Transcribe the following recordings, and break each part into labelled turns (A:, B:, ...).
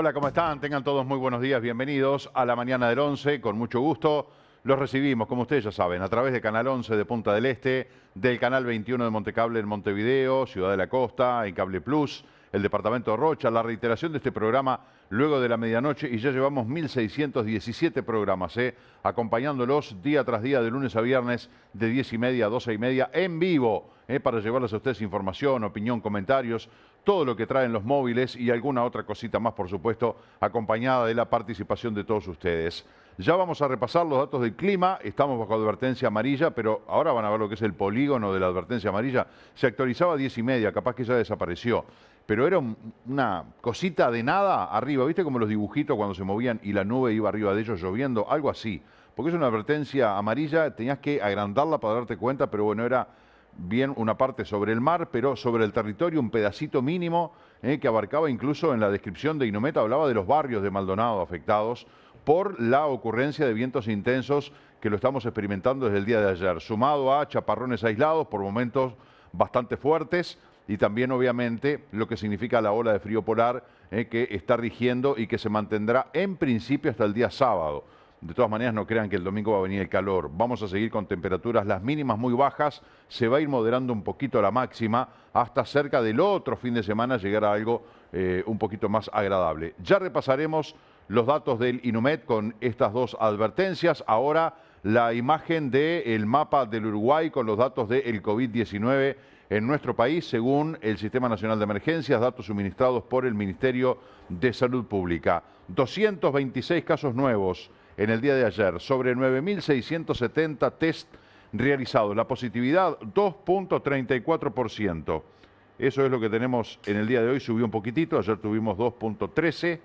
A: Hola, ¿cómo están? Tengan todos muy buenos días, bienvenidos a la mañana del 11, con mucho gusto. Los recibimos, como ustedes ya saben, a través de Canal 11 de Punta del Este, del Canal 21 de Montecable en Montevideo, Ciudad de la Costa, en Cable Plus, el Departamento Rocha, la reiteración de este programa luego de la medianoche y ya llevamos 1.617 programas, ¿eh? acompañándolos día tras día de lunes a viernes de 10 y media a 12 y media en vivo ¿eh? para llevarles a ustedes información, opinión, comentarios, todo lo que traen los móviles y alguna otra cosita más, por supuesto, acompañada de la participación de todos ustedes. Ya vamos a repasar los datos del clima, estamos bajo advertencia amarilla, pero ahora van a ver lo que es el polígono de la advertencia amarilla. Se actualizaba a 10 y media, capaz que ya desapareció pero era una cosita de nada arriba, ¿viste? Como los dibujitos cuando se movían y la nube iba arriba de ellos lloviendo, algo así. Porque es una advertencia amarilla, tenías que agrandarla para darte cuenta, pero bueno, era bien una parte sobre el mar, pero sobre el territorio un pedacito mínimo eh, que abarcaba incluso en la descripción de Inometa, hablaba de los barrios de Maldonado afectados por la ocurrencia de vientos intensos que lo estamos experimentando desde el día de ayer, sumado a chaparrones aislados por momentos bastante fuertes, y también obviamente lo que significa la ola de frío polar eh, que está rigiendo y que se mantendrá en principio hasta el día sábado. De todas maneras, no crean que el domingo va a venir el calor. Vamos a seguir con temperaturas las mínimas muy bajas. Se va a ir moderando un poquito la máxima hasta cerca del otro fin de semana llegar a algo eh, un poquito más agradable. Ya repasaremos los datos del Inumet con estas dos advertencias. Ahora la imagen del el mapa del Uruguay con los datos del el COVID-19 en nuestro país según el Sistema Nacional de Emergencias, datos suministrados por el Ministerio de Salud Pública. 226 casos nuevos en el día de ayer, sobre 9.670 test realizados. La positividad 2.34%. Eso es lo que tenemos en el día de hoy, subió un poquitito, ayer tuvimos 2.13%.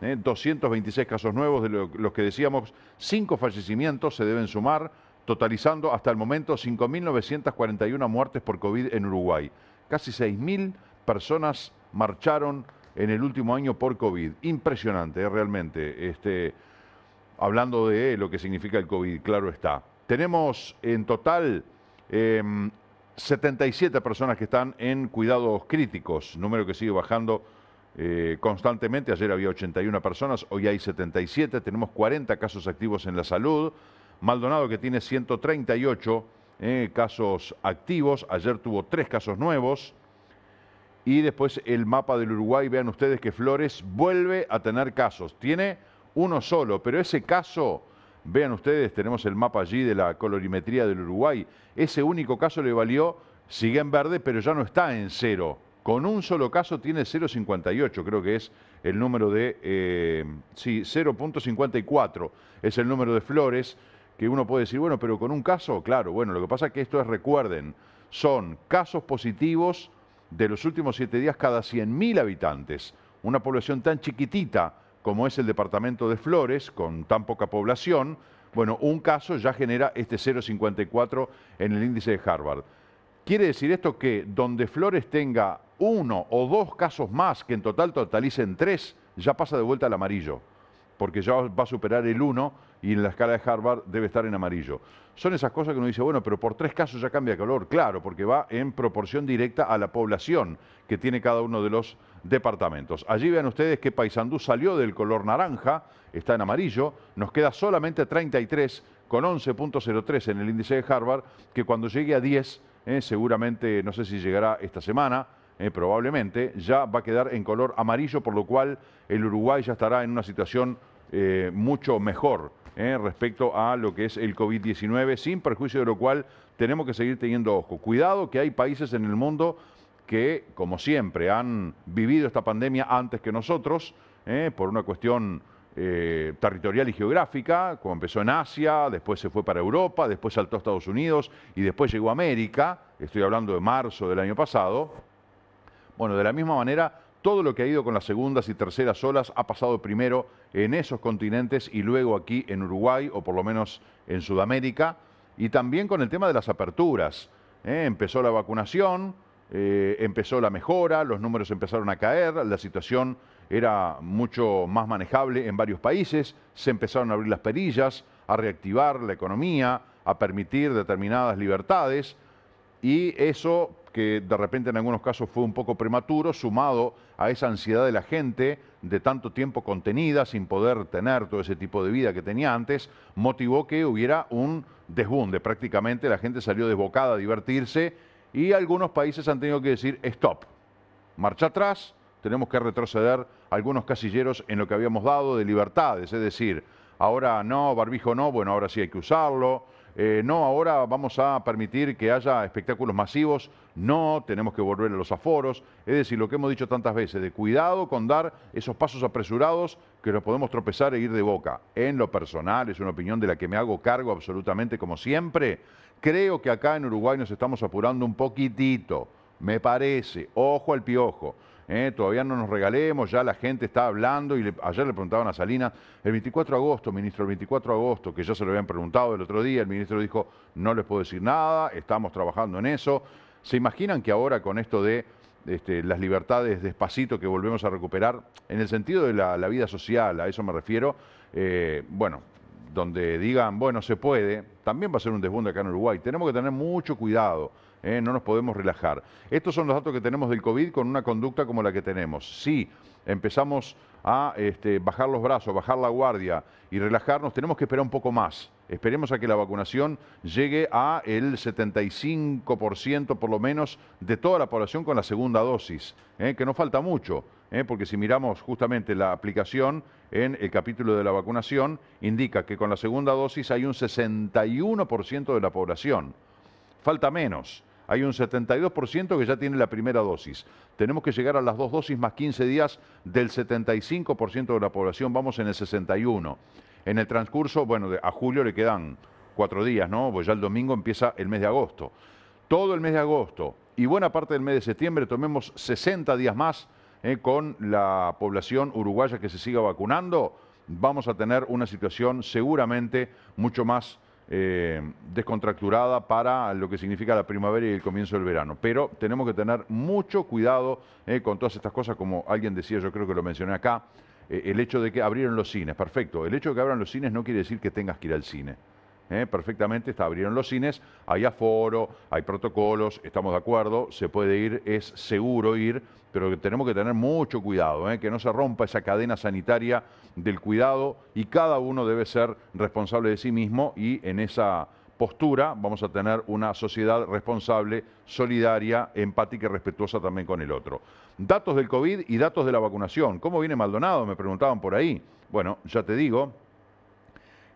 A: 226 ¿eh? casos nuevos, de los que decíamos, 5 fallecimientos se deben sumar totalizando hasta el momento 5.941 muertes por COVID en Uruguay. Casi 6.000 personas marcharon en el último año por COVID. Impresionante, ¿eh? realmente. Este, hablando de lo que significa el COVID, claro está. Tenemos en total 77 em, personas que están en cuidados críticos, número que sigue bajando eh, constantemente. Ayer había 81 personas, hoy hay 77. Tenemos 40 casos activos en la salud. Maldonado que tiene 138 eh, casos activos, ayer tuvo tres casos nuevos. Y después el mapa del Uruguay, vean ustedes que Flores vuelve a tener casos. Tiene uno solo, pero ese caso, vean ustedes, tenemos el mapa allí de la colorimetría del Uruguay, ese único caso le valió, sigue en verde, pero ya no está en cero. Con un solo caso tiene 0,58, creo que es el número de, eh, sí, 0.54 es el número de Flores que uno puede decir, bueno, pero con un caso, claro, bueno, lo que pasa es que esto es, recuerden, son casos positivos de los últimos siete días cada 100.000 habitantes. Una población tan chiquitita como es el departamento de Flores, con tan poca población, bueno, un caso ya genera este 0,54 en el índice de Harvard. ¿Quiere decir esto que donde Flores tenga uno o dos casos más, que en total totalicen tres, ya pasa de vuelta al amarillo? Porque ya va a superar el 1 y en la escala de Harvard debe estar en amarillo. Son esas cosas que uno dice, bueno, pero por tres casos ya cambia de color. Claro, porque va en proporción directa a la población que tiene cada uno de los departamentos. Allí vean ustedes que Paysandú salió del color naranja, está en amarillo, nos queda solamente 33 con 11.03 en el índice de Harvard, que cuando llegue a 10, eh, seguramente, no sé si llegará esta semana, eh, probablemente, ya va a quedar en color amarillo, por lo cual el Uruguay ya estará en una situación eh, mucho mejor ¿eh? respecto a lo que es el COVID-19, sin perjuicio de lo cual tenemos que seguir teniendo ojo. Cuidado que hay países en el mundo que, como siempre, han vivido esta pandemia antes que nosotros, ¿eh? por una cuestión eh, territorial y geográfica, como empezó en Asia, después se fue para Europa, después saltó a Estados Unidos y después llegó a América, estoy hablando de marzo del año pasado. Bueno, de la misma manera todo lo que ha ido con las segundas y terceras olas ha pasado primero en esos continentes y luego aquí en Uruguay o por lo menos en Sudamérica. Y también con el tema de las aperturas. ¿eh? Empezó la vacunación, eh, empezó la mejora, los números empezaron a caer, la situación era mucho más manejable en varios países, se empezaron a abrir las perillas, a reactivar la economía, a permitir determinadas libertades y eso que de repente en algunos casos fue un poco prematuro, sumado a esa ansiedad de la gente de tanto tiempo contenida, sin poder tener todo ese tipo de vida que tenía antes, motivó que hubiera un desbunde. Prácticamente la gente salió desbocada a divertirse y algunos países han tenido que decir stop, marcha atrás, tenemos que retroceder algunos casilleros en lo que habíamos dado de libertades, es decir, ahora no, barbijo no, bueno, ahora sí hay que usarlo eh, no, ahora vamos a permitir que haya espectáculos masivos, no, tenemos que volver a los aforos. Es decir, lo que hemos dicho tantas veces, de cuidado con dar esos pasos apresurados que nos podemos tropezar e ir de boca. En lo personal, es una opinión de la que me hago cargo absolutamente como siempre. Creo que acá en Uruguay nos estamos apurando un poquitito, me parece, ojo al piojo. ¿eh? todavía no nos regalemos, ya la gente está hablando y ayer le preguntaban a Salina, el 24 de agosto, ministro, el 24 de agosto, que ya se lo habían preguntado el otro día, el ministro dijo, no les puedo decir nada, estamos trabajando en eso. ¿Se imaginan que ahora con esto de este, las libertades despacito que volvemos a recuperar, en el sentido de la, vida social, a eso me refiero, eh, bueno, donde digan, bueno, se puede, también va a ser un desbunde acá en Uruguay. Tenemos que tener mucho cuidado. ¿eh? no nos podemos relajar. Estos son los datos que tenemos del COVID con una conducta como la que tenemos. Si empezamos a este, bajar los brazos, bajar la guardia y relajarnos, tenemos que esperar un poco más. Esperemos a que la vacunación llegue a el 75% por lo menos de toda la población con la segunda dosis, ¿eh? que no falta mucho. ¿eh? porque si miramos justamente la aplicación en el capítulo de la vacunación, indica que con la segunda dosis hay un 61% de la población. Falta menos. Hay un 72% que ya tiene la primera dosis. Tenemos que llegar a las dos dosis más 15 días del 75% de la población. Vamos en el 61%. En el transcurso, bueno, a julio le quedan cuatro días, ¿no? Pues ya el domingo empieza el mes de agosto. Todo el mes de agosto y buena parte del mes de septiembre tomemos 60 días más eh, con la población uruguaya que se siga vacunando, vamos a tener una situación seguramente mucho más eh, descontracturada para lo que significa la primavera y el comienzo del verano. Pero tenemos que tener mucho cuidado eh, con todas estas cosas, como alguien decía, yo creo que lo mencioné acá, eh, el hecho de que abrieron los cines, perfecto, el hecho de que abran los cines no quiere decir que tengas que ir al cine. ¿eh? perfectamente, está, abrieron los cines, hay aforo, hay protocolos, estamos de acuerdo, se puede ir, es seguro ir, pero tenemos que tener mucho cuidado, ¿eh? que no se rompa esa cadena sanitaria del cuidado y cada uno debe ser responsable de sí mismo y en esa postura vamos a tener una sociedad responsable, solidaria, empática y respetuosa también con el otro. Datos del COVID y datos de la vacunación. ¿Cómo viene Maldonado? Me preguntaban por ahí. Bueno, ya te digo,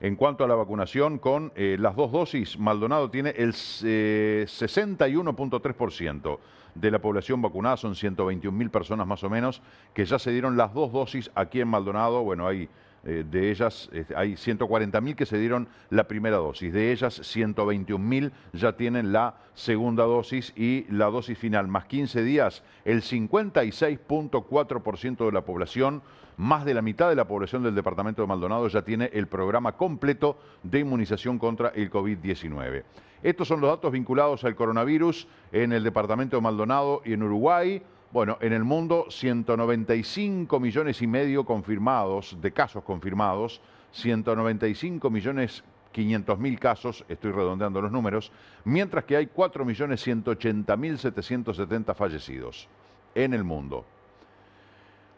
A: en cuanto a la vacunación con eh, las dos dosis, Maldonado tiene el 61.3% eh, de la población vacunada, son 121.000 personas más o menos, que ya se dieron las dos dosis aquí en Maldonado. Bueno, hay eh, de ellas este, hay 140.000 que se dieron la primera dosis, de ellas 121.000 ya tienen la segunda dosis y la dosis final, más 15 días, el 56.4% de la población, más de la mitad de la población del departamento de Maldonado ya tiene el programa completo de inmunización contra el COVID-19. Estos son los datos vinculados al coronavirus en el departamento de Maldonado y en Uruguay. Bueno, en el mundo 195 millones y medio confirmados, de casos confirmados, 195 millones 500 mil casos, estoy redondeando los números, mientras que hay 4 millones 180 mil 770 fallecidos en el mundo.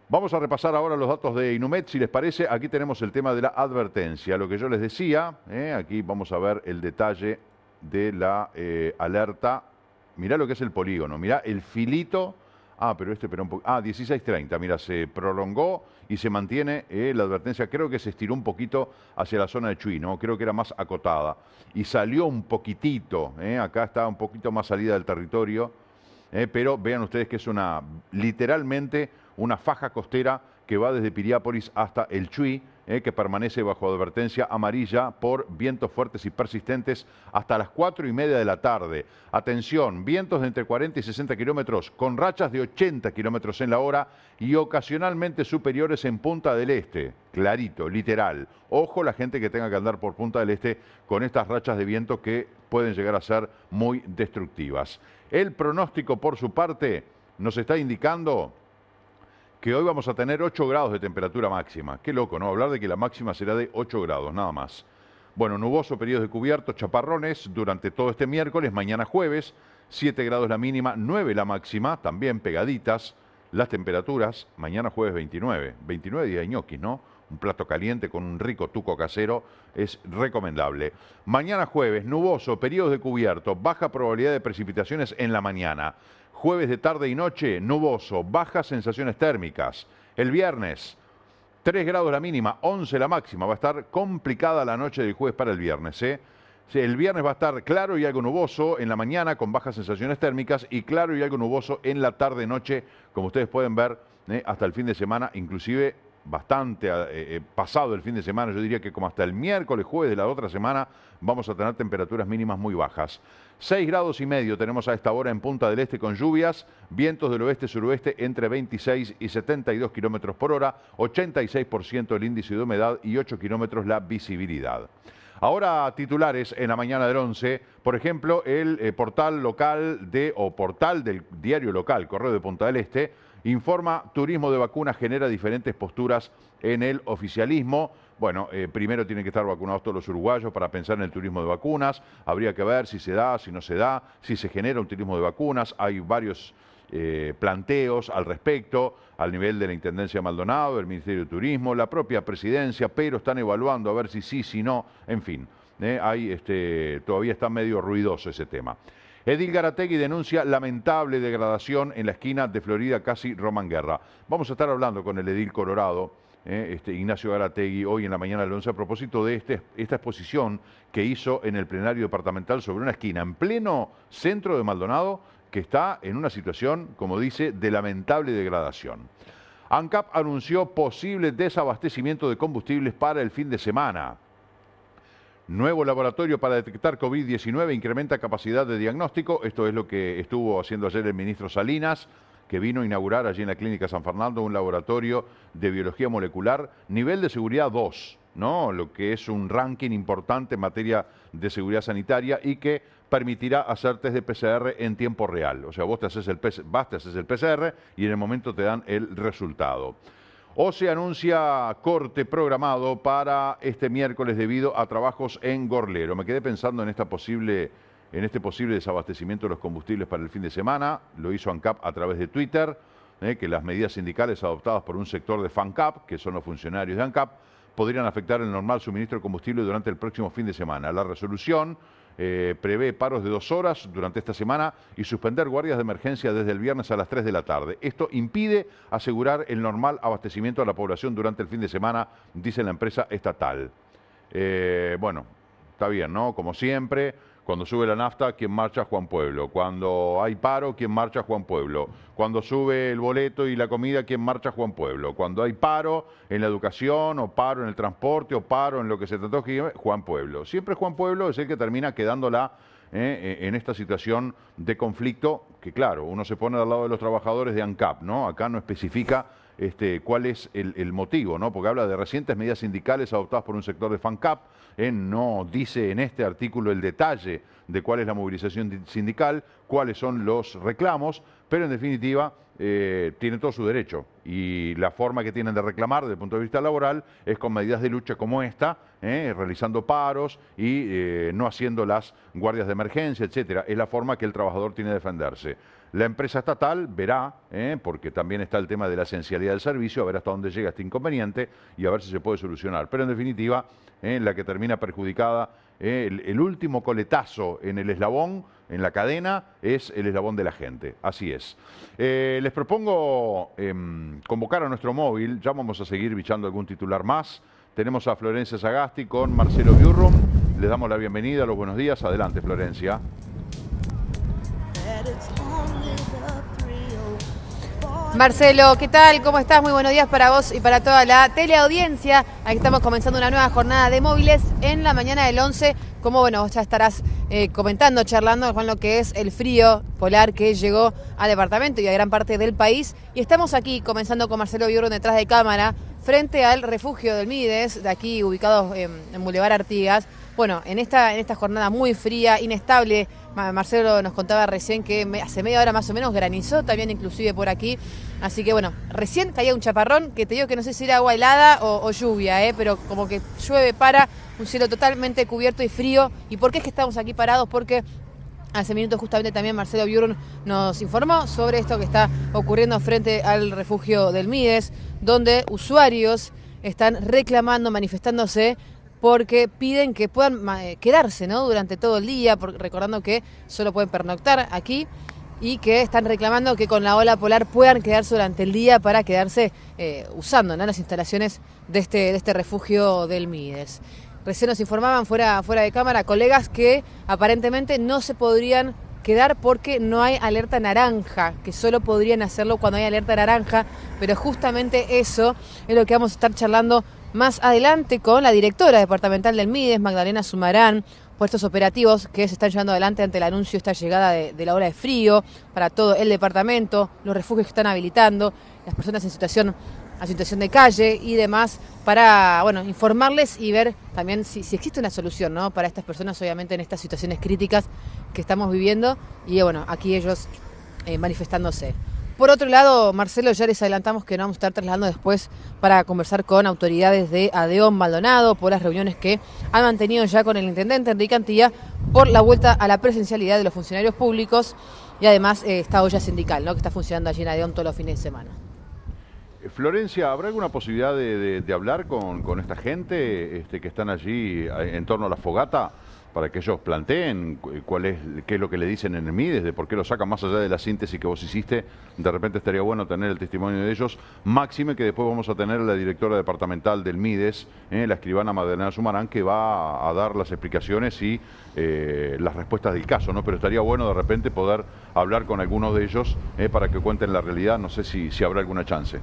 A: Vamos a repasar ahora los datos de Inumet, si les parece, aquí tenemos el tema de la advertencia, lo que yo les decía, eh, aquí vamos a ver el detalle de la eh, alerta, mirá lo que es el polígono, mirá el filito Ah, pero este pero un Ah, 16.30, mira, se prolongó y se mantiene eh, la advertencia. Creo que se estiró un poquito hacia la zona de Chuy, ¿no? Creo que era más acotada. Y salió un poquitito, eh, acá está un poquito más salida del territorio. Eh, pero vean ustedes que es una, literalmente, una faja costera que va desde Piriápolis hasta el Chuy eh, que permanece bajo advertencia amarilla por vientos fuertes y persistentes hasta las 4 y media de la tarde. Atención, vientos de entre 40 y 60 kilómetros, con rachas de 80 kilómetros en la hora y ocasionalmente superiores en Punta del Este. Clarito, literal. Ojo la gente que tenga que andar por Punta del Este con estas rachas de viento que pueden llegar a ser muy destructivas. El pronóstico, por su parte, nos está indicando que hoy vamos a tener 8 grados de temperatura máxima. Qué loco, ¿no? Hablar de que la máxima será de 8 grados, nada más. Bueno, nuboso, periodos de cubierto, chaparrones durante todo este miércoles, mañana jueves, 7 grados la mínima, 9 la máxima, también pegaditas las temperaturas, mañana jueves 29, 29 día de ñoquis, ¿no? Un plato caliente con un rico tuco casero es recomendable. Mañana jueves, nuboso, periodos de cubierto, baja probabilidad de precipitaciones en la mañana. Jueves de tarde y noche, nuboso, bajas sensaciones térmicas. El viernes, 3 grados la mínima, 11 la máxima. Va a estar complicada la noche del jueves para el viernes. ¿eh? El viernes va a estar claro y algo nuboso en la mañana con bajas sensaciones térmicas y claro y algo nuboso en la tarde-noche, como ustedes pueden ver, ¿eh? hasta el fin de semana, inclusive bastante eh, eh, pasado el fin de semana, yo diría que como hasta el miércoles, jueves de la otra semana, vamos a tener temperaturas mínimas muy bajas. 6 grados y medio tenemos a esta hora en Punta del Este con lluvias, vientos del oeste-suroeste entre 26 y 72 kilómetros por hora, 86% el índice de humedad y 8 kilómetros la visibilidad. Ahora titulares en la mañana del 11, por ejemplo, el eh, portal local de o portal del diario local Correo de Punta del Este Informa, turismo de vacunas genera diferentes posturas en el oficialismo. Bueno, eh, primero tienen que estar vacunados todos los uruguayos para pensar en el turismo de vacunas. Habría que ver si se da, si no se da, si se genera un turismo de vacunas. Hay varios eh, planteos al respecto, al nivel de la Intendencia Maldonado, del Ministerio de Turismo, la propia presidencia, pero están evaluando a ver si sí, si no, en fin. Eh, hay, este, todavía está medio ruidoso ese tema. Edil Garategui denuncia lamentable degradación en la esquina de Florida casi Roman Guerra. Vamos a estar hablando con el Edil Colorado, eh, este, Ignacio Garategui, hoy en la mañana del 11, a propósito de este, esta exposición que hizo en el plenario departamental sobre una esquina en pleno centro de Maldonado que está en una situación, como dice, de lamentable degradación. ANCAP anunció posible desabastecimiento de combustibles para el fin de semana. Nuevo laboratorio para detectar COVID-19 incrementa capacidad de diagnóstico. Esto es lo que estuvo haciendo ayer el ministro Salinas, que vino a inaugurar allí en la Clínica San Fernando un laboratorio de biología molecular, nivel de seguridad 2, ¿no? Lo que es un ranking importante en materia de seguridad sanitaria y que permitirá hacer test de PCR en tiempo real. O sea, vos te haces el, te haces el PCR y en el momento te dan el resultado o se anuncia corte programado para este miércoles debido a trabajos en Gorlero. Me quedé pensando en, esta posible, en este posible desabastecimiento de los combustibles para el fin de semana. Lo hizo ANCAP a través de Twitter, eh, que las medidas sindicales adoptadas por un sector de FANCAP, que son los funcionarios de ANCAP, podrían afectar el normal suministro de combustible durante el próximo fin de semana. La resolución eh, prevé paros de dos horas durante esta semana y suspender guardias de emergencia desde el viernes a las 3 de la tarde. Esto impide asegurar el normal abastecimiento a la población durante el fin de semana, dice la empresa estatal. Eh, bueno, está bien, ¿no? Como siempre. Cuando sube la nafta, ¿quién marcha Juan Pueblo. Cuando hay paro, ¿quién marcha Juan Pueblo. Cuando sube el boleto y la comida, ¿quién marcha Juan Pueblo. Cuando hay paro en la educación, o paro en el transporte, o paro en lo que se trató, Juan Pueblo. Siempre Juan Pueblo es el que termina quedándola eh, eh, en esta situación de conflicto, que claro, uno se pone al lado de los trabajadores de ANCAP, ¿no? Acá no especifica este, cuál es el, motivo, ¿no? Porque habla de recientes medidas sindicales adoptadas por un sector de FANCAP, no dice en este artículo el detalle de cuál es la movilización sindical, cuáles son los reclamos, pero en definitiva eh, tiene todo su derecho y la forma que tienen de reclamar desde el punto de vista laboral es con medidas de lucha como esta, ¿eh? realizando paros y eh, no haciendo las guardias de emergencia, etcétera. Es la forma que el trabajador tiene de defenderse. La empresa estatal verá, ¿eh? porque también está el tema de la esencialidad del servicio, a ver hasta dónde llega este inconveniente y a ver si se puede solucionar. Pero en definitiva, ¿eh? la que termina perjudicada, ¿eh? el, último coletazo en el eslabón, en la cadena, es el eslabón de la gente. Así es. les propongo em, convocar a nuestro móvil, ya vamos a seguir bichando algún titular más. Tenemos a Florencia Sagasti con Marcelo Biurrum. Les damos la bienvenida, los buenos días. Adelante, Florencia.
B: Marcelo, ¿qué tal? ¿Cómo estás? Muy buenos días para vos y para toda la teleaudiencia. Aquí estamos comenzando una nueva jornada de móviles en la mañana del 11. Como bueno, ya estarás eh, comentando, charlando con lo que es el frío polar que llegó al departamento y a gran parte del país. Y estamos aquí comenzando con Marcelo Biurro detrás de cámara, frente al refugio del Mides, de aquí ubicado en, em, en Boulevard Artigas. Bueno, en esta, en esta jornada muy fría, inestable Marcelo nos contaba recién que hace media hora más o menos granizó también inclusive por aquí. Así que bueno, recién caía un chaparrón que te digo que no sé si era agua helada o, lluvia, ¿eh? pero como que llueve para un cielo totalmente cubierto y frío. ¿Y por qué es que estamos aquí parados? Porque Hace minutos justamente también Marcelo Bjorn nos informó sobre esto que está ocurriendo frente al refugio del Mides, donde usuarios están reclamando, manifestándose porque piden que puedan eh, quedarse ¿no? durante todo el día, recordando que solo pueden pernoctar aquí y que están reclamando que con la ola polar puedan quedarse durante el día para quedarse eh, usando las instalaciones de este, de este refugio del Mides. Recién nos informaban fuera, fuera de cámara colegas que aparentemente no se podrían quedar porque no hay alerta naranja, que solo podrían hacerlo cuando hay alerta naranja, pero justamente eso es lo que vamos a estar charlando más adelante con la directora departamental del MIDES, Magdalena Sumarán, puestos operativos que se están llevando adelante ante el anuncio de esta llegada de, la hora de frío para todo el departamento, los refugios que están habilitando, las personas en situación situación de calle y demás para bueno informarles y ver también si, existe una solución para estas personas obviamente en estas situaciones críticas que estamos viviendo y bueno aquí ellos eh, manifestándose. Por otro lado, Marcelo, ya les adelantamos que nos vamos a estar trasladando después para conversar con autoridades de Adeón Maldonado por las reuniones que han mantenido ya con el intendente Enrique Antilla por la vuelta a la presencialidad de los funcionarios públicos y además eh, esta olla sindical ¿no? que está funcionando allí en Adeón todos los fines de semana.
A: Eh, Florencia, ¿habrá alguna posibilidad de, hablar con, esta gente este, que están allí eh, en torno a la fogata? para que ellos planteen cuál es, qué es lo que le dicen en el MIDES, de por qué lo sacan más allá de la síntesis que vos hiciste. De repente estaría bueno tener el testimonio de ellos. Máxime que después vamos a tener la directora departamental del MIDES, eh, la escribana Madalena Sumarán, que va a dar las explicaciones y eh, las respuestas del caso, ¿no? Pero estaría bueno de repente poder hablar con algunos de ellos eh, para que cuenten la realidad. No sé si, si habrá alguna chance.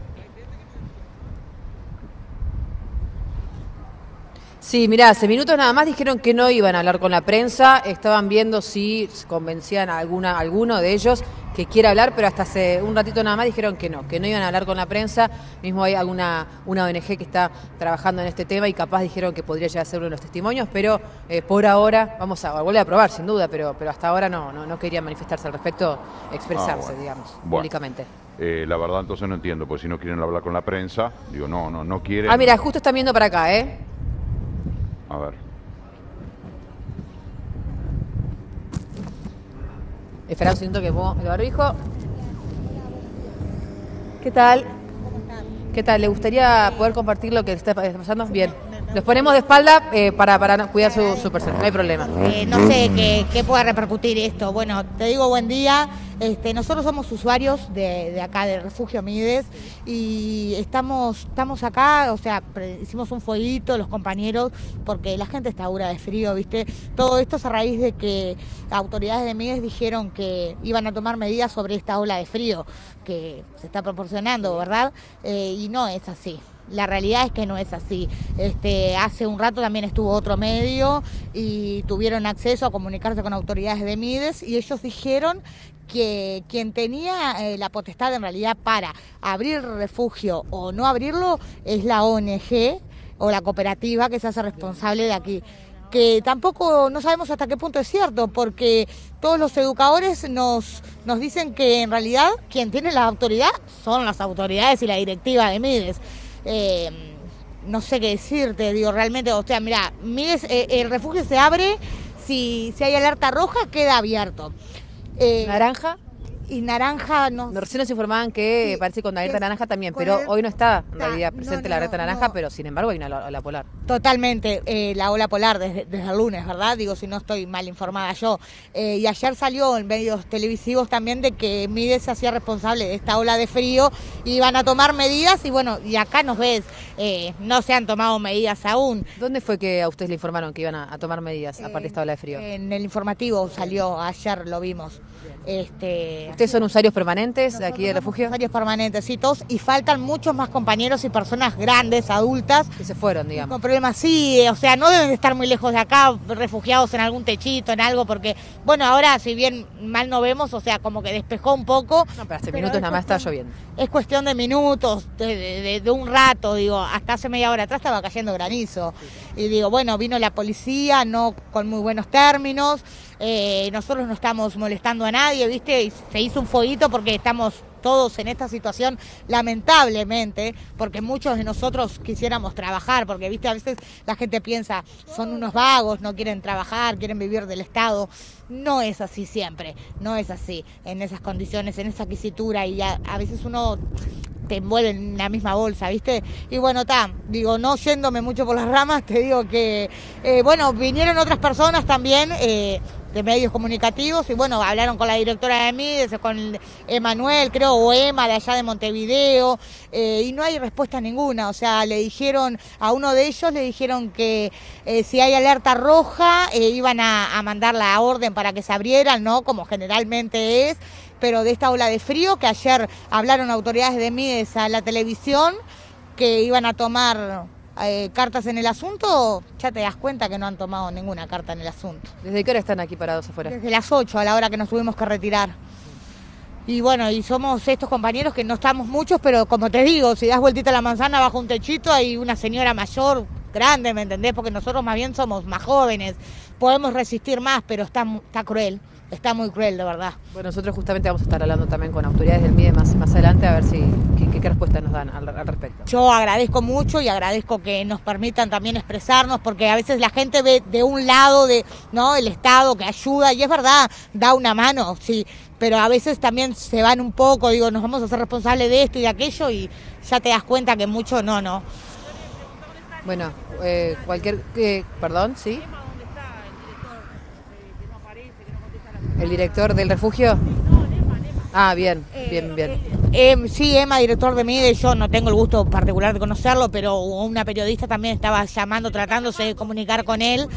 B: Sí, mirá, hace minutos nada más dijeron que no iban a hablar con la prensa, estaban viendo si convencían a alguna, alguno de ellos que quiera hablar, pero hasta hace un ratito nada más dijeron que no, que no iban a hablar con la prensa. Mismo hay alguna una ONG que está trabajando en este tema y capaz dijeron que podría llegar a ser uno de los testimonios, pero eh, por ahora vamos a volver a probar, sin duda, pero, pero hasta ahora no, no, querían manifestarse al respecto, expresarse, ah, digamos, públicamente.
A: Eh, la verdad entonces no entiendo, pues si no quieren hablar con la prensa, digo, no, no, no quieren. Ah, mira, justo
B: están viendo para acá, ¿eh? A ver. Espera un segundo que pongo el barbijo. ¿Qué tal? ¿Qué tal? ¿Le gustaría poder compartir lo que está pasando? Bien. Los ponemos de espalda eh, para, cuidar su, persona, no hay problema. Eh, no sé qué, qué pueda repercutir esto. Bueno, te
C: digo buen día. Este, nosotros somos usuarios de, acá, del refugio Mides, y estamos, estamos acá, o sea, hicimos un fueguito, los compañeros, porque la gente está dura de frío, ¿viste? Todo esto es a raíz de que autoridades de Mides dijeron que iban a tomar medidas sobre esta ola de frío que se está proporcionando, ¿verdad? Eh, y no es así la realidad es que no es así. Este, hace un rato también estuvo otro medio y tuvieron acceso a comunicarse con autoridades de Mides y ellos dijeron que quien tenía eh, la potestad en realidad para abrir refugio o no abrirlo es la ONG o la cooperativa que se hace responsable de aquí que tampoco no sabemos hasta qué punto es cierto, porque todos los educadores nos, nos dicen que en realidad quien tiene la autoridad son las autoridades y la directiva de Mides. Em, no sé qué decirte, digo, realmente, o sea, mira, mires, eh, el refugio se abre, si, si hay alerta roja queda abierto.
B: Eh, ¿Naranja? y naranja no. Recién nos informaban que parece con la naranja también, pero hoy no está en presente la reta naranja, pero sin embargo hay una ola polar. Totalmente, eh, la
C: ola polar desde, el lunes, ¿verdad? Digo, si no estoy mal informada yo. Eh, y ayer salió en medios televisivos también de que Mides se hacía responsable de esta ola de frío y iban a tomar medidas y bueno, y acá nos ves, eh, no se han tomado medidas aún. ¿Dónde fue que a ustedes le
B: informaron que iban a, a tomar medidas a partir de esta ola de frío? En
C: el informativo salió ayer, lo vimos. Este, ¿Ustedes son usuarios permanentes de aquí de refugio? Usuarios permanentes, sí, todos. Y faltan muchos más compañeros y personas grandes, adultas. Que se fueron, digamos. Con problemas, sí. O sea, no deben estar muy lejos de acá, refugiados en algún techito, en algo, porque, bueno, ahora, si bien mal no vemos, o sea, como que despejó un poco. No, pero hace minutos nada más está lloviendo. Es cuestión de minutos, de, un rato, digo. Hasta hace media hora atrás estaba cayendo granizo. Y digo, bueno, vino la policía, no con muy buenos términos. Eh, nosotros no estamos molestando a nadie, ¿viste? se hizo un foguito porque estamos todos en esta situación, lamentablemente, porque muchos de nosotros quisiéramos trabajar, porque viste, a veces la gente piensa, son unos vagos, no quieren trabajar, quieren vivir del Estado. No es así siempre, no es así, en esas condiciones, en esa quisitura, y a veces uno te envuelven la misma bolsa, ¿viste? Y bueno, digo, no yéndome mucho por las ramas, te digo que, eh, bueno, vinieron otras personas también. Eh, de medios comunicativos y bueno, hablaron con la directora de Mides, con Emanuel, creo, o Emma de allá de Montevideo, eh, y no hay respuesta ninguna. O sea, le dijeron, a uno de ellos le dijeron que si hay alerta roja, iban a mandar la orden para que se abrieran, ¿no? Como generalmente es pero de esta ola de frío que ayer hablaron autoridades de Mides a la televisión que iban a tomar eh, cartas en el asunto, ya te das cuenta que no han tomado ninguna carta en el asunto. ¿Desde qué hora están aquí parados afuera? Desde las 8, a la hora que nos tuvimos que retirar. Y bueno, y somos estos compañeros que no estamos muchos, pero como te digo, si das vueltita a la manzana bajo un techito hay una señora mayor, grande, ¿me entendés? Porque nosotros más bien somos más jóvenes, podemos resistir más, pero está, está cruel está muy cruel, de verdad.
B: Bueno, nosotros justamente vamos a estar hablando también con autoridades del MIDE más, más adelante a ver si qué, respuesta nos dan al, respecto.
C: Yo agradezco mucho y agradezco que nos permitan también expresarnos, porque a veces la gente ve de un lado de no el Estado que ayuda, y es verdad, da una mano, sí, pero a veces también se van un poco, digo, nos vamos a hacer responsables de esto y de aquello, y ya te das cuenta que mucho no, no. Bueno,
B: eh, cualquier... Eh,
C: perdón, sí. ¿El director del refugio? Ah, bien, eh, bien, bien. Eh, em, sí, Emma, director de Mides, yo no tengo el gusto particular de conocerlo, pero una periodista también estaba llamando, tratándose de comunicar con él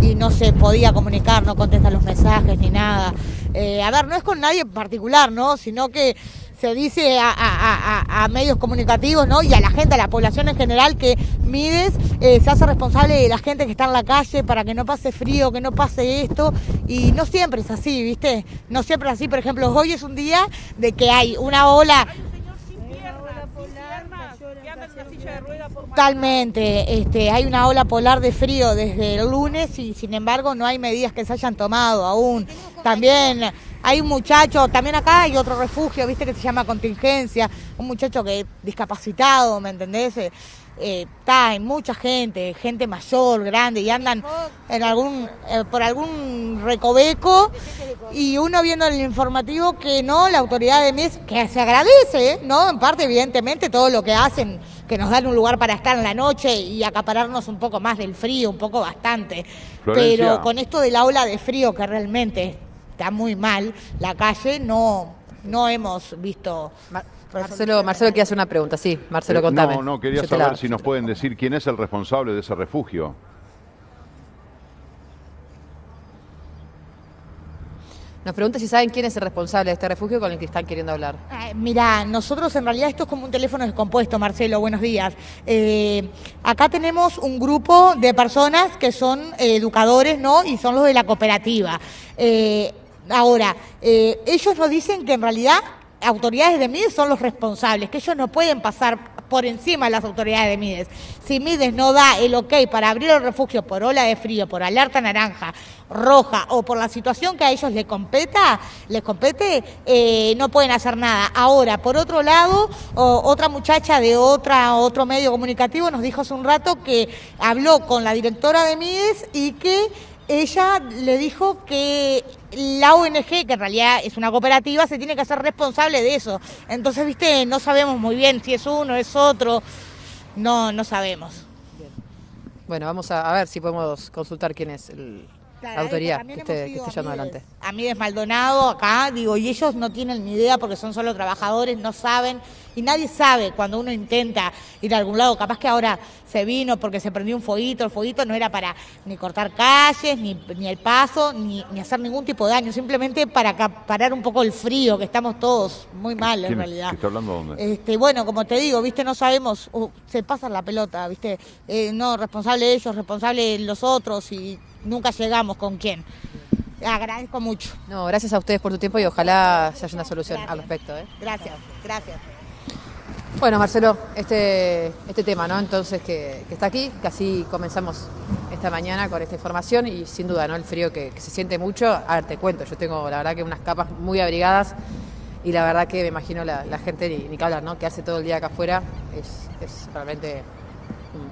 C: y no se podía comunicar, no contesta los mensajes ni nada. Eh, a ver, no es con nadie en particular, ¿no? Sino que se dice a, medios comunicativos ¿no? y a la gente, a la población en general que Mides eh, se hace responsable de la gente que está en la calle para que no pase frío, que no pase esto. Y no siempre es así, ¿viste? No siempre es así. Por ejemplo, hoy es un día de que hay una ola Totalmente, este, hay una ola polar de frío desde el lunes y sin embargo no hay medidas que se hayan tomado aún. También hay un muchacho, también acá hay otro refugio, viste que se llama contingencia, un muchacho que discapacitado, ¿me entendés? Eh, eh, está en mucha gente, gente mayor, grande, y andan en algún, eh, por algún recoveco y uno viendo el informativo que no, la autoridad de MES, que se agradece, ¿eh? ¿no? En parte, evidentemente, todo lo que hacen, que nos dan un lugar para estar en la noche y acapararnos un poco más del frío, un poco bastante. Pero con esto de la ola de frío que realmente está muy mal, la calle no, no hemos visto... Marcelo,
B: Marcelo quiere hacer una pregunta, sí, Marcelo, eh, No, no, quería saber si
A: nos pueden decir quién es el responsable de ese refugio.
B: Nos pregunta si saben quién es
C: el responsable de este refugio con el que están queriendo hablar. Eh, Mira, nosotros en realidad esto es como un teléfono descompuesto, Marcelo, buenos días. Eh, acá tenemos un grupo de personas que son eh, educadores, ¿no? Y son los de la cooperativa. ahora, ellos nos dicen que en realidad autoridades de Mides son los responsables, que ellos no pueden pasar por encima de las autoridades de Mides. Si Mides no da el ok para abrir el refugio por ola de frío, por alerta naranja, roja o por la situación que a ellos les competa, les compete, eh, no pueden hacer nada. Ahora, por otro lado, otra muchacha de otra, otro medio comunicativo nos dijo hace un rato que habló con la directora de Mides y que ella le dijo que la ONG, que en realidad es una cooperativa, se tiene que hacer responsable de eso. Entonces, viste, no sabemos muy bien si es uno, es otro, no, no sabemos.
B: Bueno, vamos a, ver si podemos
C: consultar quién es la autoridad que esté, adelante. A mí es Maldonado acá, digo, y ellos no tienen ni idea porque son solo trabajadores, no saben y nadie sabe cuando uno intenta ir a algún lado, capaz que ahora se vino porque se prendió un foguito. el fueguito no era para ni cortar calles, ni, el paso, ni, hacer ningún tipo de daño, simplemente para parar un poco el frío, que estamos todos muy mal en realidad. está
A: hablando dónde?
C: Este, bueno, como te digo, viste, no sabemos, uh, se pasa la pelota, viste, eh, no, responsable ellos, responsable los otros y nunca llegamos con quién. Agradezco
B: mucho. No, gracias a ustedes por tu tiempo y ojalá se haya una solución al respecto. ¿eh?
C: Gracias, gracias.
B: Bueno, Marcelo, este, este tema, ¿no? Entonces, que, está aquí, que así comenzamos esta mañana con esta información y sin duda, ¿no? El frío que, se siente mucho. A ver, te cuento, yo tengo la verdad que unas capas muy abrigadas y la verdad que me imagino la, gente, ni, ni que hablar, ¿no? Que hace todo el día acá afuera, es, realmente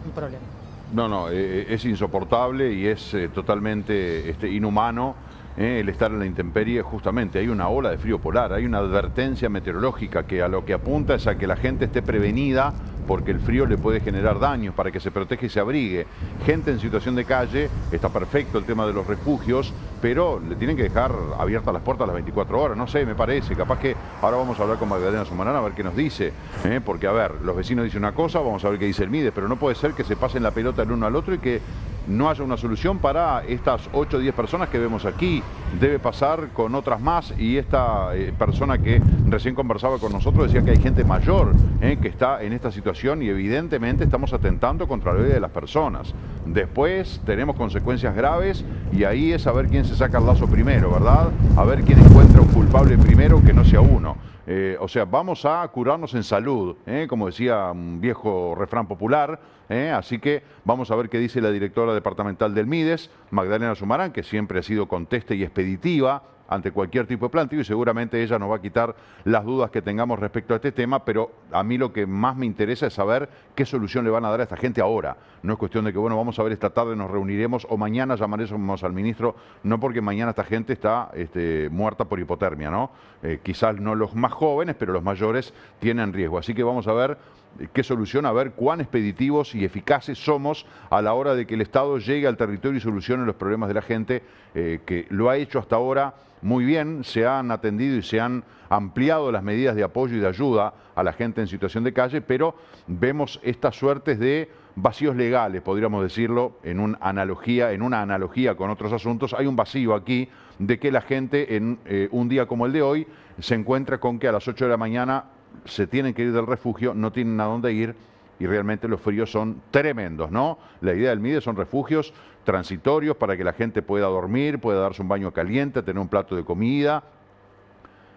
B: un, problema.
A: No, no, eh, eh, es insoportable y es eh, totalmente este, inhumano eh, el estar en la intemperie, justamente hay una ola de frío polar, hay una advertencia meteorológica que a lo que apunta es a que la gente esté prevenida porque el frío le puede generar daños, para que se proteja y se abrigue. Gente en situación de calle, está perfecto el tema de los refugios, pero le tienen que dejar abiertas las puertas las 24 horas, no sé, me parece, capaz que ahora vamos a hablar con Magdalena Sumanana a ver qué nos dice, eh, porque a ver, los vecinos dicen una cosa, vamos a ver qué dice el Mides, pero no puede ser que se pasen la pelota el uno al otro y que no haya una solución para estas 8 o 10 personas que vemos aquí. Debe pasar con otras más y esta eh, persona que recién conversaba con nosotros decía que hay gente mayor eh, que está en esta situación y evidentemente estamos atentando contra la vida de las personas. Después tenemos consecuencias graves y ahí es a ver quién se saca el lazo primero, ¿verdad? A ver quién encuentra un culpable primero que no sea uno. Eh, o sea, vamos a curarnos en salud, ¿eh? como decía un viejo refrán popular. ¿eh? Así que vamos a ver qué dice la directora departamental del MIDES, Magdalena Sumarán, que siempre ha sido contesta y expeditiva ante cualquier tipo de planteo y seguramente ella nos va a quitar las dudas que tengamos respecto a este tema, pero a mí lo que más me interesa es saber qué solución le van a dar a esta gente ahora. No es cuestión de que, bueno, vamos a ver esta tarde, nos reuniremos o mañana llamaremos al ministro, no porque mañana esta gente está este, muerta por hipotermia, ¿no? Eh, quizás no los más jóvenes, pero los mayores tienen riesgo. Así que vamos a ver eh, qué solución, a ver cuán expeditivos y eficaces somos a la hora de que el Estado llegue al territorio y solucione los problemas de la gente, eh, que lo ha hecho hasta ahora muy bien, se han atendido y se han ampliado las medidas de apoyo y de ayuda a la gente en situación de calle, pero vemos estas suertes de vacíos legales, podríamos decirlo, en una analogía, con otros asuntos, hay un vacío aquí de que la gente en eh, un día como el de hoy se encuentra con que a las 8 de la mañana se tienen que ir del refugio, no tienen a dónde ir y realmente los fríos son tremendos, ¿no? La idea del MIDE son refugios transitorios para que la gente pueda dormir, pueda darse un baño caliente, tener un plato de comida.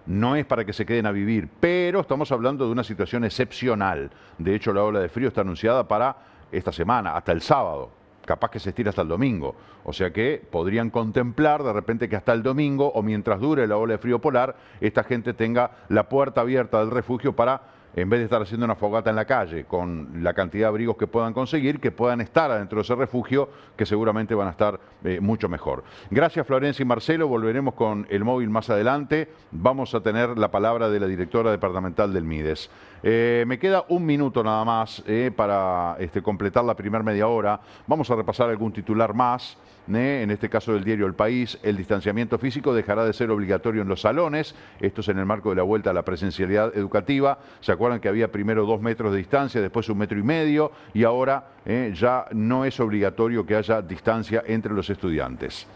A: No es para que se queden a vivir, pero estamos hablando de una situación excepcional. De hecho, la ola de frío está anunciada para esta semana, hasta el sábado capaz que se estira hasta el domingo. O sea que podrían contemplar de repente que hasta el domingo o mientras dure la ola de frío polar, esta gente tenga la puerta abierta del refugio para en vez de estar haciendo una fogata en la calle, con la cantidad de abrigos que puedan conseguir, que puedan estar adentro de ese refugio, que seguramente van a estar eh, mucho mejor. Gracias Florencia y Marcelo, volveremos con el móvil más adelante. Vamos a tener la palabra de la directora departamental del MIDES. Eh, me queda un minuto nada más eh, para este, completar la primera media hora. Vamos a repasar algún titular más en este caso del diario El País, el distanciamiento físico dejará de ser obligatorio en los salones, esto es en el marco de la vuelta a la presencialidad educativa, se acuerdan que había primero dos metros de distancia, después un metro y medio y ahora eh, ya no es obligatorio que haya distancia entre los estudiantes.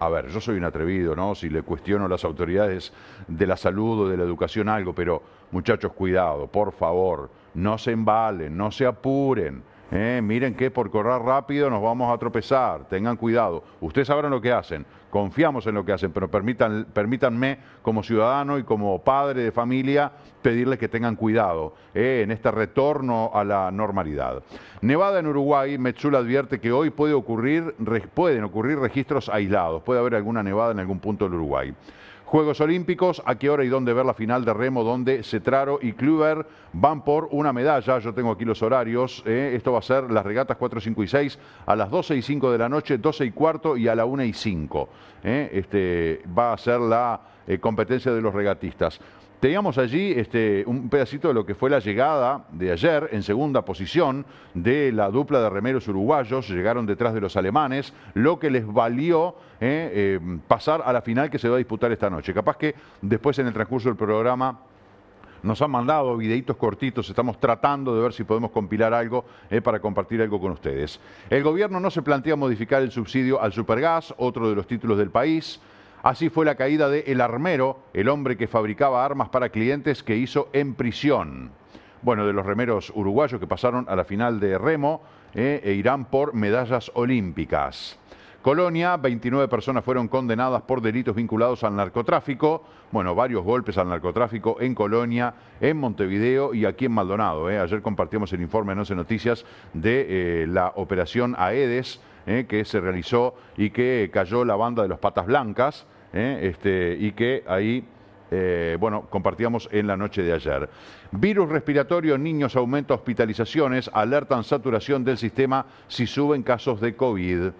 A: A ver, yo soy un atrevido, ¿no? Si le cuestiono a las autoridades de la salud o de la educación algo, pero muchachos, cuidado, por favor, no se embalen, no se apuren. Eh, miren que por correr rápido nos vamos a tropezar, tengan cuidado. Ustedes sabrán lo que hacen, confiamos en lo que hacen, pero permítanme como ciudadano y como padre de familia pedirles que tengan cuidado eh, en este retorno a la normalidad. Nevada en Uruguay, Metzul advierte que hoy puede ocurrir, pueden ocurrir registros aislados, puede haber alguna nevada en algún punto del Uruguay. Juegos Olímpicos, a qué hora y dónde ver la final de remo, donde Cetraro y Kluber van por una medalla. Yo tengo aquí los horarios. Eh, esto va a ser las regatas 4, 5 y 6 a las 12 y 5 de la noche, 12 y cuarto y a la 1 y 5. Eh, este, va a ser la eh, competencia de los regatistas. Teníamos allí este, un pedacito de lo que fue la llegada de ayer en segunda posición de la dupla de remeros uruguayos. Llegaron detrás de los alemanes, lo que les valió eh, eh, pasar a la final que se va a disputar esta noche. Capaz que después en el transcurso del programa nos han mandado videitos cortitos, estamos tratando de ver si podemos compilar algo eh, para compartir algo con ustedes. El gobierno no se plantea modificar el subsidio al supergas, otro de los títulos del país. Así fue la caída de El Armero, el hombre que fabricaba armas para clientes que hizo en prisión. Bueno, de los remeros uruguayos que pasaron a la final de remo eh, e irán por medallas olímpicas. Colonia, 29 personas fueron condenadas por delitos vinculados al narcotráfico. Bueno, varios golpes al narcotráfico en Colonia, en Montevideo y aquí en Maldonado. Eh. Ayer compartimos el informe en 11 Noticias de eh, la operación AEDES que se realizó y que cayó la banda de los Patas Blancas. ¿eh? Este, y que ahí eh, bueno, compartíamos en la noche de ayer. Virus respiratorio, niños aumenta hospitalizaciones, alertan saturación del sistema si suben casos de COVID.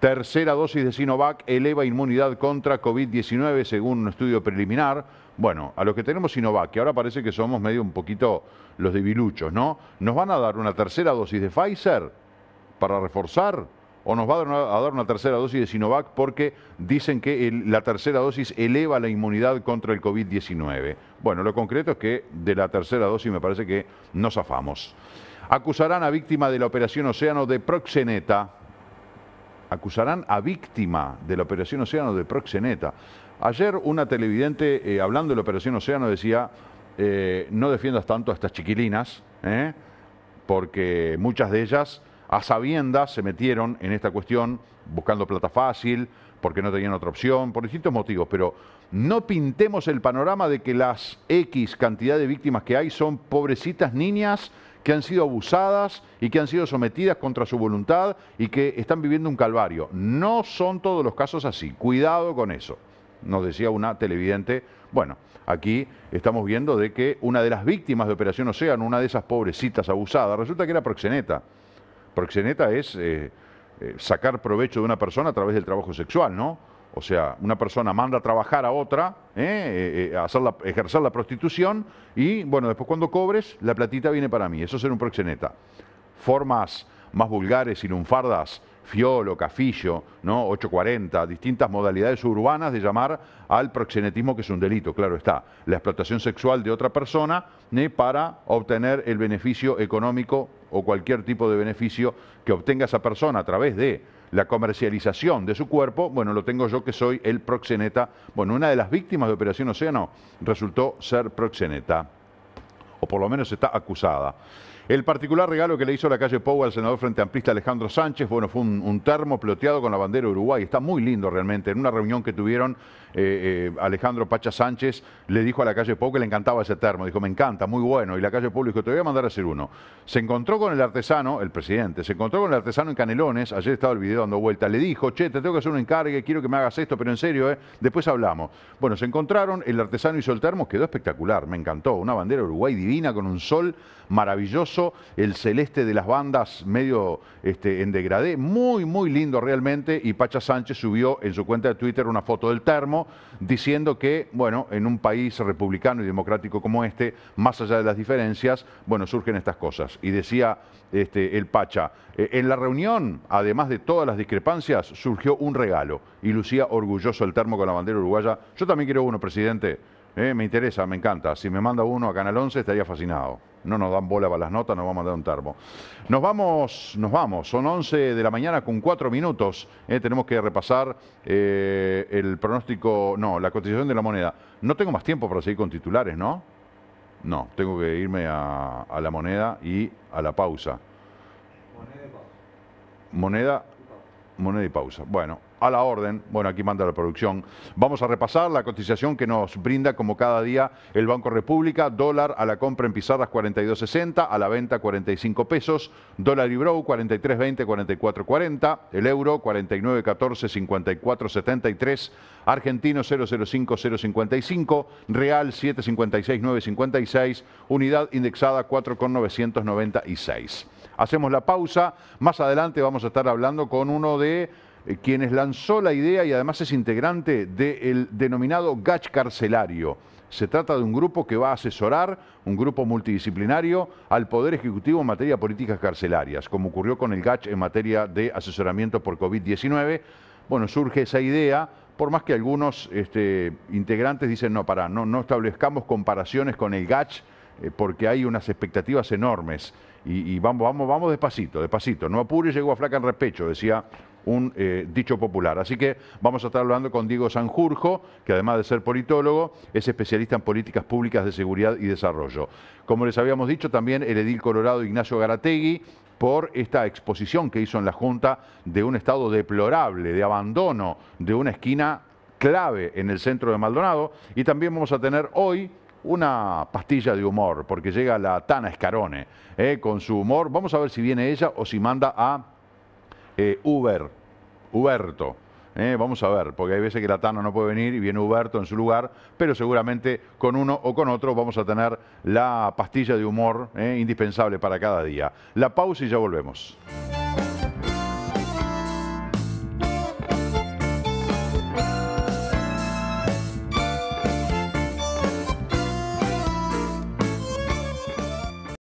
A: Tercera dosis de Sinovac eleva inmunidad contra COVID-19 según un estudio preliminar. Bueno, a los que tenemos Sinovac, que ahora parece que somos medio un poquito los debiluchos, ¿no? ¿Nos van a dar una tercera dosis de Pfizer para reforzar? o nos va a dar, una, tercera dosis de Sinovac porque dicen que la tercera dosis eleva la inmunidad contra el COVID-19. Bueno, lo concreto es que de la tercera dosis me parece que nos afamos. Acusarán a víctima de la operación Océano de Proxeneta. Acusarán a víctima de la operación Océano de Proxeneta. Ayer una televidente eh, hablando de la operación Océano decía, eh, no defiendas tanto a estas chiquilinas, ¿eh? porque muchas de ellas a sabiendas se metieron en esta cuestión buscando plata fácil, porque no tenían otra opción, por distintos motivos, pero no pintemos el panorama de que las X cantidad de víctimas que hay son pobrecitas niñas que han sido abusadas y que han sido sometidas contra su voluntad y que están viviendo un calvario. No son todos los casos así, cuidado con eso, nos decía una televidente. Bueno, aquí estamos viendo de que una de las víctimas de Operación Ocean, una de esas pobrecitas abusadas, resulta que era proxeneta. Proxeneta es eh, eh, sacar provecho de una persona a través del trabajo sexual, ¿no? O sea, una persona manda a trabajar a otra, ¿eh? a hacer ejercer la prostitución y, bueno, después cuando cobres, la platita viene para mí. Eso es ser un proxeneta. Formas más vulgares y lunfardas, fiolo, cafillo, ¿no? 840, distintas modalidades urbanas de llamar al proxenetismo, que es un delito, claro está, la explotación sexual de otra persona para obtener el beneficio económico o cualquier tipo de beneficio que obtenga esa persona a través de la comercialización de su cuerpo, bueno, lo tengo yo que soy el proxeneta. Bueno, una de las víctimas de Operación Océano resultó ser proxeneta, o por lo menos está acusada. El particular regalo que le hizo la calle Pou al senador frente amplista Alejandro Sánchez, bueno, fue un, termo ploteado con la bandera Uruguay. Está muy lindo realmente. En una reunión que tuvieron, eh, eh, Alejandro Pacha Sánchez le dijo a la calle Pou que le encantaba ese termo. Dijo, me encanta, muy bueno. Y la calle Pou le dijo, te voy a mandar a hacer uno. Se encontró con el artesano, el presidente, se encontró con el artesano en Canelones. Ayer estaba el video dando vuelta. Le dijo, che, te tengo que hacer un encargue, quiero que me hagas esto, pero en serio, eh, después hablamos. Bueno, se encontraron, el artesano hizo el termo, quedó espectacular, me encantó. Una bandera Uruguay divina con un sol maravilloso, el celeste de las bandas medio este, en degradé, muy, muy lindo realmente, y Pacha Sánchez subió en su cuenta de Twitter una foto del termo diciendo que, bueno, en un país republicano y democrático como este, más allá de las diferencias, bueno, surgen estas cosas. Y decía este, el Pacha, eh, en la reunión, además de todas las discrepancias, surgió un regalo y lucía orgulloso el termo con la bandera uruguaya. Yo también quiero uno, presidente. Eh, me interesa, me encanta. Si me manda uno a Canal 11 estaría fascinado. No nos dan bola para las notas, nos va a mandar un termo. Nos vamos, nos vamos. Son 11 de la mañana con 4 minutos. Eh, tenemos que repasar eh, el pronóstico, no, la cotización de la moneda. No tengo más tiempo para seguir con titulares, ¿no? No, tengo que irme a, a la moneda y a la pausa. Moneda, moneda y pausa. Bueno, a la orden, bueno, aquí manda la producción. Vamos a repasar la cotización que nos brinda como cada día el Banco República. Dólar a la compra en pizarras 42.60, a la venta 45 pesos. Dólar y Brow 43.20, 44.40. El euro 49.14, 54.73. Argentino 005, 055. Real 7.56, 9.56. Unidad indexada 4.996. Hacemos la pausa, más adelante vamos a estar hablando con uno de eh, quienes lanzó la idea y además es integrante del denominado Gach Carcelario. Se trata de un grupo que va a asesorar, un grupo multidisciplinario, al Poder Ejecutivo en materia de políticas carcelarias, como ocurrió con el GACH en materia de asesoramiento por COVID-19. Bueno, surge esa idea, por más que algunos este, integrantes dicen, no, para, no, no establezcamos comparaciones con el GACH eh, porque hay unas expectativas enormes. Y, vamos, vamos, vamos despacito, despacito. No apure, llegó a flaca en repecho, decía un eh, dicho popular. Así que vamos a estar hablando con Diego Sanjurjo, que además de ser politólogo, es especialista en políticas públicas de seguridad y desarrollo. Como les habíamos dicho, también el edil colorado Ignacio Garategui, por esta exposición que hizo en la Junta de un estado deplorable, de abandono de una esquina clave en el centro de Maldonado. Y también vamos a tener hoy una pastilla de humor, porque llega la Tana Escarone eh, con su humor. Vamos a ver si viene ella o si manda a eh, Uber, Huberto. Eh, vamos a ver, porque hay veces que la Tana no puede venir y viene Huberto en su lugar, pero seguramente con uno o con otro vamos a tener la pastilla de humor indispensable para cada día. La pausa y ya volvemos.